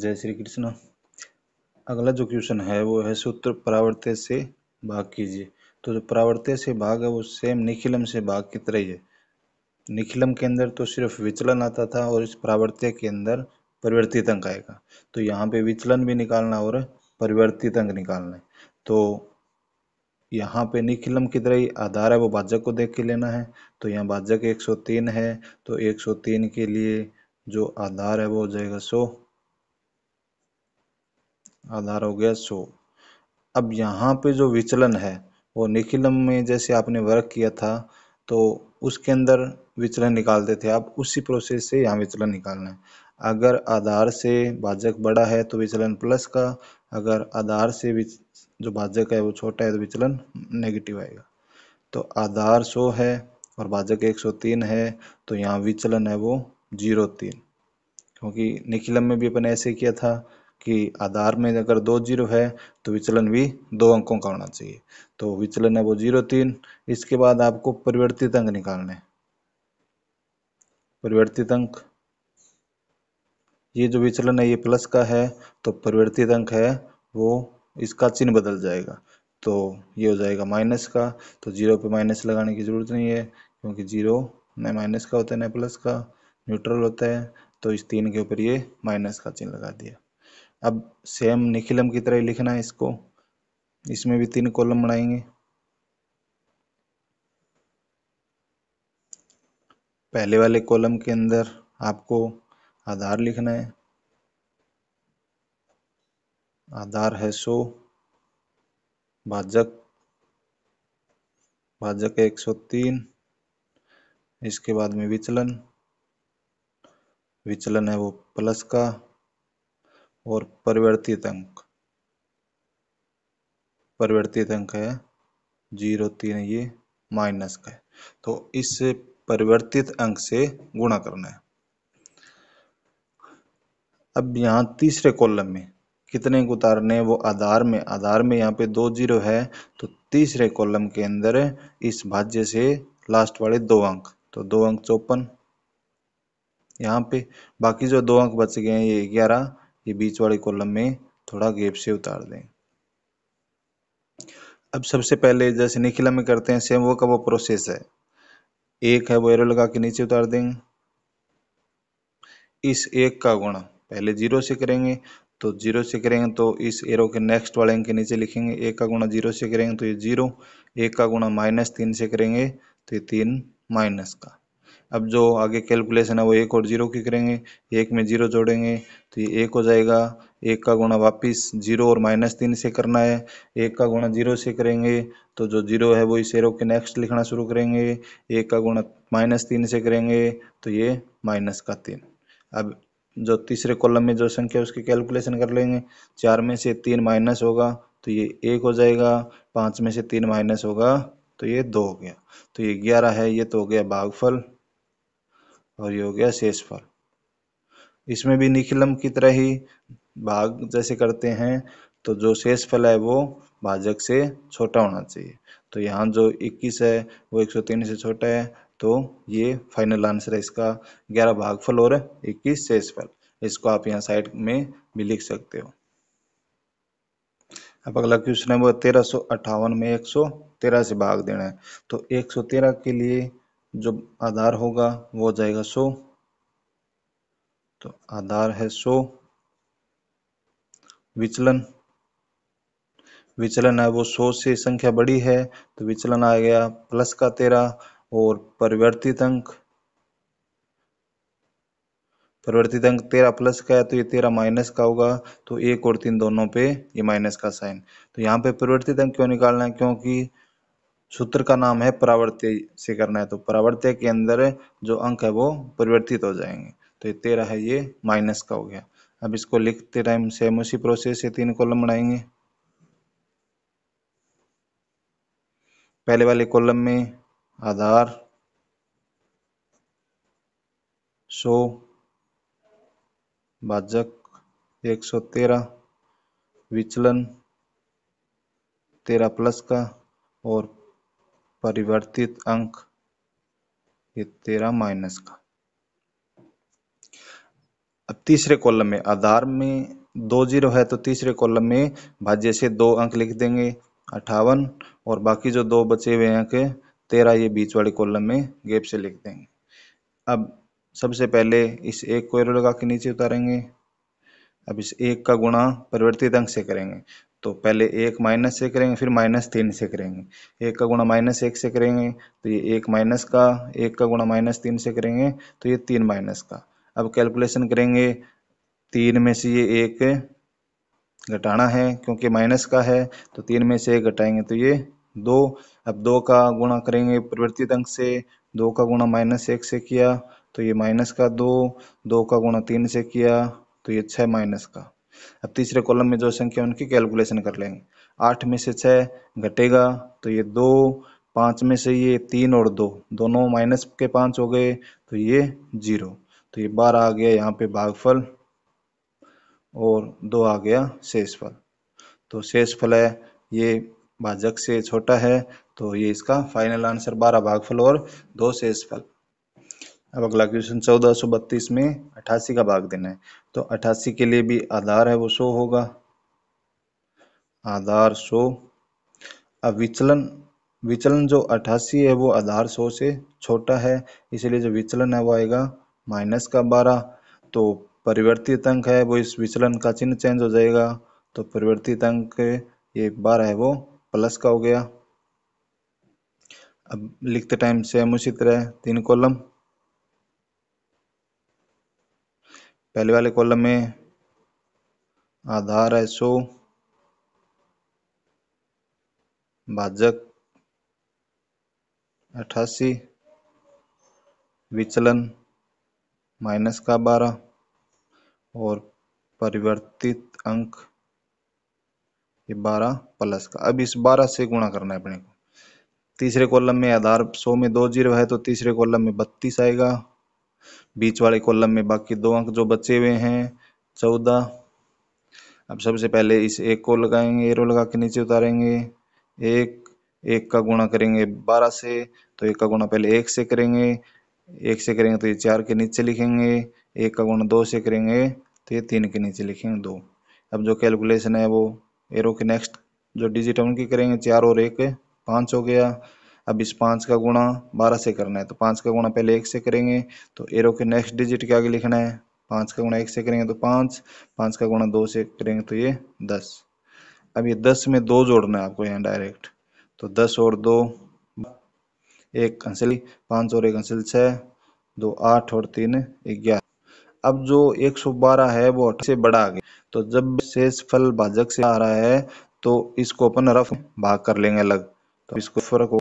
जय श्री कृष्ण अगला जो क्वेश्चन है वो है सूत्र परावर्त्य से भाग कीजिए तो जो परावर्त्य से भाग है वो सेम निखिलम से भाग की तरह ही है निखिलम के अंदर तो सिर्फ विचलन आता था और इस परावर्त्य के अंदर परिवर्तित अंक आएगा तो यहाँ पे विचलन भी निकालना और परिवर्तित अंक निकालना है तो यहाँ पे निखिलम की तरह ही आधार है वो भाजक को देख के लेना है तो यहाँ भाजक 103 है तो 103 के लिए जो आधार है वो हो जाएगा 100 आधार हो गया सो अब यहाँ पे जो विचलन है वो निखिलम में जैसे आपने वर्क किया था तो उसके अंदर विचलन निकालते थे आप उसी प्रोसेस से यहाँ विचलन निकालना है अगर आधार से भाजक बड़ा है तो विचलन प्लस का अगर आधार से जो भाजक है वो छोटा है तो विचलन नेगेटिव आएगा तो आधार सौ है और भाजक एक सौ तीन है तो यहाँ विचलन है वो जीरो तीन क्योंकि निखिलम में भी अपन ऐसे किया था कि आधार में अगर दो जीरो है तो विचलन भी दो अंकों का होना चाहिए तो विचलन है वो जीरो तीन इसके बाद आपको परिवर्तित अंक निकालने परिवर्तित अंक ये जो विचलन है ये प्लस का है तो परिवर्तित अंक है वो इसका चिन्ह बदल जाएगा तो ये हो जाएगा माइनस का तो जीरो पे माइनस लगाने की ज़रूरत नहीं है क्योंकि जीरो न माइनस का होता है न प्लस का न्यूट्रल होता है तो इस तीन के ऊपर ये माइनस का चिन्ह लगा दिया अब सेम निखिलम की तरह लिखना है इसको इसमें भी तीन कॉलम बनाएंगे पहले वाले कॉलम के अंदर आपको आधार लिखना है आधार है सो भाजक भाजक एक सौ तीन इसके बाद में विचलन विचलन है वो प्लस का और परिवर्तित अंक परिवर्तित अंक है जीरो तीन ये माइनस का है तो इस परिवर्तित अंक से गुणा करना है अब यहाँ तीसरे कॉलम में कितने को उतारने वो आधार में आधार में यहाँ पे दो जीरो है तो तीसरे कॉलम के अंदर इस भाज्य से लास्ट वाले दो अंक तो दो अंक चौपन यहाँ पे बाकी जो दो अंक बच गए हैं ये ग्यारह ये बीच वाले कॉलम में थोड़ा गेप से उतार दें अब सबसे पहले जैसे निखिला में करते हैं सेम वो का वो प्रोसेस है एक है वो एरो लगा के नीचे उतार देंगे इस एक का गुणा पहले जीरो से करेंगे तो जीरो से करेंगे तो इस एरो के नेक्स्ट वाले अंक के नीचे लिखेंगे एक का गुणा जीरो से करेंगे तो ये जीरो एक का गुणा माइनस तीन से करेंगे तो ये तीन माइनस का अब जो आगे कैलकुलेशन है वो एक और जीरो की करेंगे एक में जीरो जोड़ेंगे तो ये एक हो जाएगा एक का गुणा वापिस जीरो और माइनस तीन से करना है एक का गुणा जीरो से करेंगे तो जो जीरो है वो इस एरो के नेक्स्ट लिखना शुरू करेंगे एक का गुणा माइनस तीन से करेंगे तो ये माइनस का तीन अब जो तीसरे कॉलम में जो संख्या उसकी कैलकुलेशन कर लेंगे चार में से तीन माइनस होगा तो ये एक हो जाएगा पाँच में से तीन माइनस होगा तो ये दो हो गया तो ये ग्यारह है ये तो हो गया भागफल और ये हो गया शेषफल इसमें भी निखिलम की तरह ही भाग जैसे करते हैं तो जो शेषफल है वो भाजक से छोटा होना चाहिए तो यहाँ जो 21 है वो 103 से छोटा है तो ये फाइनल आंसर है इसका 11 भागफल और 21 शेषफल इसको आप यहाँ साइड में भी लिख सकते हो अब अगला क्वेश्चन है वो तेरह में एक से भाग देना है तो 113 के लिए जो आधार होगा वो हो जाएगा सो तो आधार है सो विचलन विचलन है वो सो से संख्या बड़ी है तो विचलन आ गया प्लस का तेरा और परिवर्तित अंक परिवर्तित अंक तेरह प्लस का है तो ये तेरह माइनस का होगा तो एक और तीन दोनों पे ये माइनस का साइन तो यहाँ पे परिवर्तित अंक क्यों निकालना है क्योंकि सूत्र का नाम है परावर्त्य से करना है तो परावर्त्य के अंदर जो अंक है वो परिवर्तित हो जाएंगे तो ये तेरह है ये माइनस का हो गया अब इसको लिखते टाइम सेम उसी प्रोसेस से तीन कॉलम बनाएंगे पहले वाले कॉलम में आधार सो भाजक एक सौ तेरह विचलन तेरह प्लस का और परिवर्तित अंक ये तेरह माइनस का अब तीसरे कॉलम में आधार में दो जीरो है तो तीसरे कॉलम में भाज्य से दो अंक लिख देंगे अठावन और बाकी जो दो बचे हुए अंक तेरह ये बीच वाले कॉलम में गेप से लिख देंगे अब सबसे पहले इस एक को लगा के नीचे उतारेंगे अब इस एक का गुणा परिवर्तित अंक से करेंगे तो पहले एक माइनस से करेंगे फिर माइनस तीन से करेंगे एक का गुणा माइनस एक से करेंगे तो ये एक माइनस का एक का गुणा माइनस तीन से करेंगे तो ये तीन माइनस का अब कैलकुलेशन करेंगे तीन में से ये एक घटाना है क्योंकि माइनस का है तो तीन में से एक घटाएंगे तो ये दो अब दो का गुणा करेंगे परिवर्तित अंक से दो का गुणा माइनस एक से किया तो ये माइनस का दो दो का गुणा तीन से किया तो ये छः माइनस का अब तीसरे कॉलम में जो संख्या उनकी कैलकुलेशन कर लेंगे आठ में से छः घटेगा तो ये दो पाँच में से ये तीन और दो दोनों माइनस के पाँच हो गए तो ये जीरो तो ये बारह आ गया यहाँ पे भागफल और दो आ गया शेषफल तो शेषफल है ये भाजक से छोटा है तो ये इसका फाइनल आंसर बारह भागफल और दो शेषफल अब अगला क्वेश्चन चौदह सौ बत्तीस में अठासी का भाग देना है तो अठासी के लिए भी आधार है वो सो होगा आधार सो अब विचलन विचलन जो अठासी है वो आधार सो से छोटा है इसलिए जो विचलन है वो आएगा माइनस का बारह तो परिवर्तित अंक है वो इस विचलन का चिन्ह चेंज हो जाएगा तो परिवर्तित अंक ये बारह है वो प्लस का हो गया अब लिखते टाइम सेम उसी तरह तीन कॉलम पहले वाले कॉलम में आधार है सो भाजक अठासी विचलन माइनस का बारह और परिवर्तित अंक ये बारह प्लस का अब इस बारह से गुणा करना है अपने को तीसरे कॉलम में आधार सौ में दो जीरो है तो तीसरे कॉलम में बत्तीस आएगा बीच वाले कॉलम में बाकी दो अंक जो बचे हुए हैं चौदह अब सबसे पहले इस एक को लगाएंगे एरो लगा के नीचे उतारेंगे एक एक का गुणा करेंगे बारह से तो एक का गुणा पहले एक से करेंगे एक से करेंगे तो ये चार के नीचे लिखेंगे एक का गुणा दो से करेंगे तो ये तीन के नीचे लिखेंगे दो अब जो कैलकुलेशन है वो एरो के नेक्स्ट जो डिजिट है उनकी करेंगे चार और एक पाँच हो गया अब इस पाँच का गुणा बारह से करना है तो पाँच का गुणा पहले एक से करेंगे तो एरो के नेक्स्ट डिजिट के आगे लिखना है पाँच का गुणा एक से करेंगे तो पाँच पाँच का गुणा दो से करेंगे तो ये दस अब ये दस में दो जोड़ना है आपको यहाँ डायरेक्ट तो दस और दो एक कंसिल पाँच और एक कंसिल छः दो आठ और तीन ग्यारह अब जो एक सौ बारह है वो से बड़ा आ गया तो जब शेष फल भाजक से आ रहा है तो इसको अपन रफ भाग कर लेंगे अलग तो इसको फर्क हो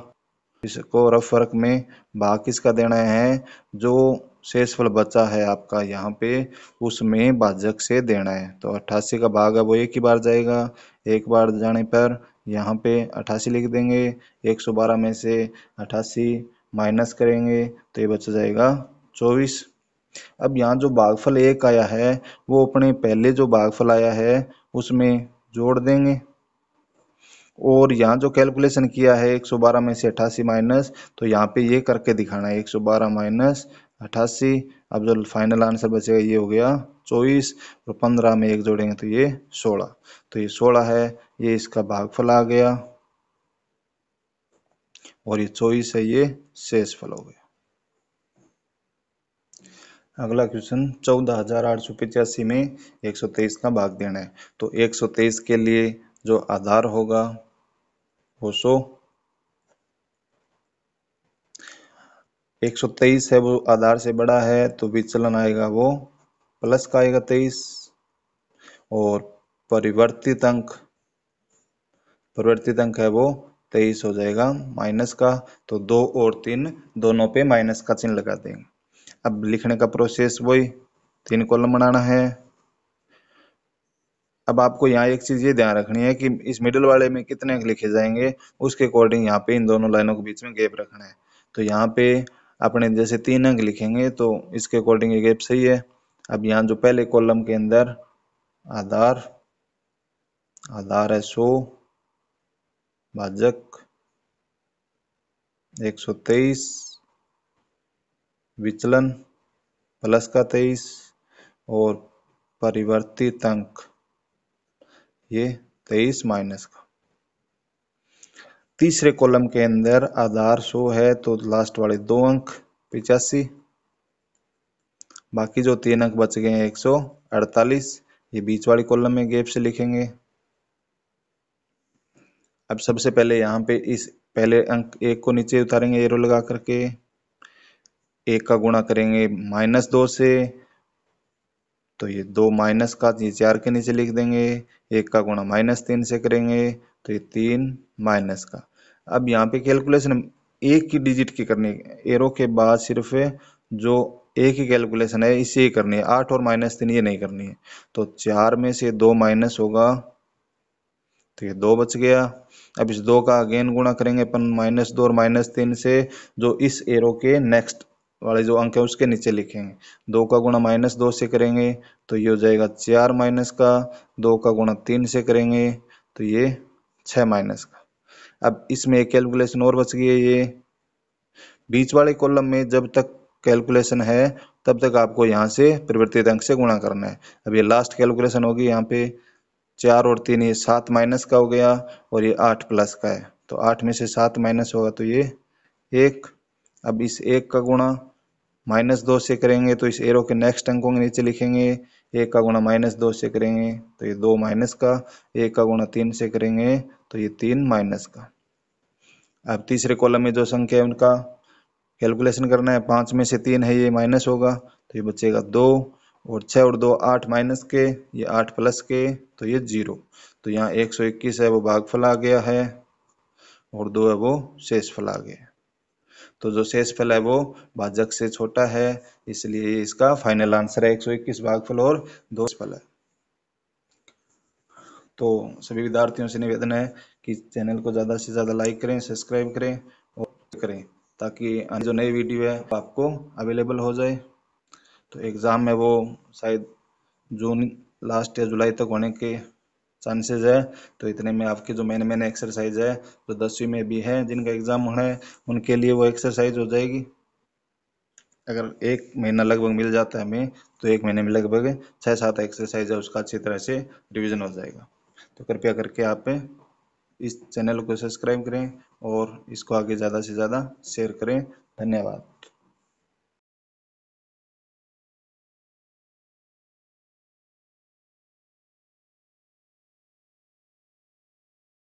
इसको रफ वर्क में भाग किसका देना है जो शेषफल बचा है आपका यहाँ पे उसमें भाजक से देना है तो अट्ठासी का भाग है वो एक ही बार जाएगा एक बार जाने पर यहाँ पे अट्ठासी लिख देंगे एक सौ बारह में से अट्ठासी माइनस करेंगे तो ये बच जाएगा चौबीस अब यहाँ जो भागफल एक आया है वो अपने पहले जो भागफल आया है उसमें जोड़ देंगे और यहाँ जो कैलकुलेशन किया है 112 में से अठासी माइनस तो यहाँ पे ये करके दिखाना है 112 माइनस अठासी अब जो फाइनल आंसर बचेगा ये हो गया चौबीस और पंद्रह में एक जोड़ेंगे तो ये सोलह तो ये सोलह है ये इसका भागफल आ गया और ये चौबीस है ये शेष फल हो गया अगला क्वेश्चन चौदह हजार आठ सौ पचासी में एक सौ तेईस का भाग देना है तो एक सौ तेईस के लिए जो आधार होगा सौ एक सौ तेईस है वो आधार से बड़ा है तो विचलन आएगा वो प्लस का आएगा तेईस और परिवर्तित अंक परिवर्तित अंक है वो तेईस हो जाएगा माइनस का तो दो और तीन दोनों पे माइनस का चिन्ह लगा देंगे अब लिखने का प्रोसेस वही तीन कॉलम बनाना है अब आपको यहाँ एक चीज़ ये ध्यान रखनी है कि इस मिडल वाले में कितने अंक लिखे जाएंगे उसके अकॉर्डिंग यहाँ पे इन दोनों लाइनों के बीच में गैप रखना है तो यहाँ पे अपने जैसे तीन अंक लिखेंगे तो इसके अकॉर्डिंग ये गैप सही है अब यहाँ जो पहले कॉलम के अंदर आधार आधार है सो भाजक एक सौ तेईस विचलन प्लस का तेईस और परिवर्तित अंक ये तेईस माइनस का तीसरे कॉलम के अंदर आधार सो है तो लास्ट वाले दो अंक पिचासी बाकी जो तीन अंक बच गए हैं एक सौ अड़तालीस ये बीच वाली कॉलम में गैप से लिखेंगे अब सबसे पहले यहाँ पे इस पहले अंक एक को नीचे उतारेंगे एरो लगा करके एक का गुणा करेंगे माइनस दो से तो ये दो माइनस का ये चार के नीचे लिख देंगे एक का गुणा माइनस तीन से करेंगे तो ये तीन माइनस का अब यहाँ पे कैलकुलेशन एक की डिजिट की करनी एरो के बाद सिर्फ जो एक ही कैलकुलेशन है इसे ही करनी है आठ और माइनस तीन ये नहीं करनी है तो चार में से दो माइनस होगा तो ये दो बच गया अब इस दो का अगेन गुणा करेंगे अपन माइनस दो और माइनस तीन से जो इस एरो के नेक्स्ट वाले जो अंक है उसके नीचे लिखेंगे दो का गुणा माइनस दो से करेंगे तो ये हो जाएगा चार माइनस का दो का गुणा तीन से करेंगे तो ये छः माइनस का अब इसमें एक कैलकुलेशन और बच गई है ये बीच वाले कॉलम में जब तक कैलकुलेशन है तब तक आपको यहाँ से परिवर्तित अंक से गुणा करना है अब ये लास्ट कैलकुलेशन होगी यहाँ पे चार और तीन ये सात माइनस का हो गया और ये आठ प्लस का है तो आठ में से सात माइनस होगा तो ये एक अब इस एक का गुणा माइनस दो से करेंगे तो इस एरो के नेक्स्ट अंकों के नीचे लिखेंगे एक का गुणा माइनस दो से करेंगे तो ये दो माइनस का एक का गुणा तीन से करेंगे तो ये तीन माइनस का अब तीसरे कॉलम में जो संख्या है उनका कैलकुलेशन करना है पाँच में से तीन है ये माइनस होगा तो ये बचेगा दो और छः और दो आठ माइनस के ये आठ प्लस के तो ये जीरो तो यहाँ एक सौ इक्कीस है वो भागफल आ गया है और दो है वो फल आ गया तो जो शेषफल है वो भाजक से छोटा है इसलिए इसका फाइनल आंसर है 121 भागफल और दो फल है तो सभी विद्यार्थियों से निवेदन है कि चैनल को ज़्यादा से ज़्यादा लाइक करें सब्सक्राइब करें और करें ताकि जो नई वीडियो है आपको अवेलेबल हो जाए तो एग्ज़ाम में वो शायद जून लास्ट या जुलाई तक होने के चांसेस है तो इतने में आपके जो मैन मैन एक्सरसाइज है जो दसवीं में भी है जिनका एग्जाम होना है उनके लिए वो एक्सरसाइज हो जाएगी अगर एक महीना लगभग मिल जाता है हमें तो एक महीने में लगभग छः सात एक्सरसाइज है उसका अच्छी तरह से रिविजन हो जाएगा तो कृपया करके आप इस चैनल को सब्सक्राइब करें और इसको आगे ज़्यादा से ज़्यादा शेयर करें धन्यवाद